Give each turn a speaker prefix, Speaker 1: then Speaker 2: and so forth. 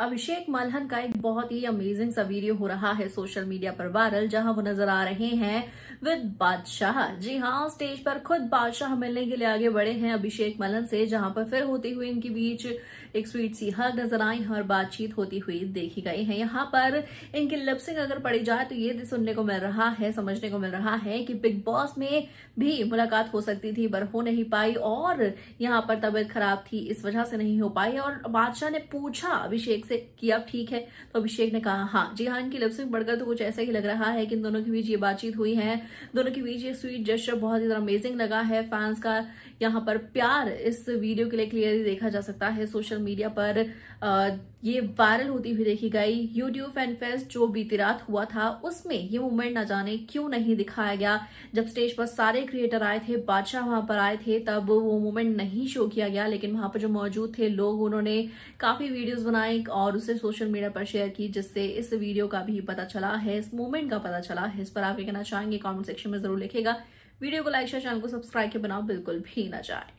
Speaker 1: अभिषेक मलहन का एक बहुत ही अमेजिंग सा वीडियो हो रहा है सोशल मीडिया पर वायरल जहां वो नजर आ रहे हैं विद बादशाह जी हाँ स्टेज पर खुद बादशाह मिलने के लिए आगे बढ़े हैं अभिषेक मलन से जहां पर फिर होती हुई इनके बीच एक स्वीट सी हग नजर आई और बातचीत होती हुई देखी गई है यहाँ पर इनकी लिपसिंग अगर पड़ी जाए तो ये सुनने को मिल रहा है समझने को मिल रहा है कि बिग बॉस में भी मुलाकात हो सकती थी पर हो नहीं पाई और यहाँ पर तबीयत खराब थी इस वजह से नहीं हो पाई और बादशाह ने पूछा अभिषेक से कि अब ठीक है तो अभिषेक ने कहा हाँ जी हाँ इनकी लिपसिंग बढ़कर तो कुछ ऐसा ही लग रहा है कि इन दोनों के बीच ये बातचीत हुई है दोनों के बीच ये स्वीट जेस्टर बहुत ही अमेजिंग लगा है फैंस का यहाँ पर प्यार इस वीडियो के लिए क्लियरली देखा जा सकता है सोशल मीडिया पर ये वायरल होती हुई देखी गई यूट्यूब फैन फेस्ट जो बीती रात हुआ था उसमें ये मूवमेंट ना जाने क्यों नहीं दिखाया गया जब स्टेज पर सारे क्रिएटर आए थे बादशाह वहां पर आए थे तब वो मूवमेंट नहीं शो किया गया लेकिन वहां पर जो मौजूद थे लोग उन्होंने काफी वीडियोस बनाए और उसे सोशल मीडिया पर शेयर की जिससे इस वीडियो का भी पता चला है इस मूवमेंट का पता चला है इस पर आप ये कहना चाहेंगे कॉमेंट कमेंट सेक्शन में जरूर लिखेगा वीडियो को लाइक शेयर चैनल को सब्सक्राइब के बनाओ बिल्कुल भी ना जाए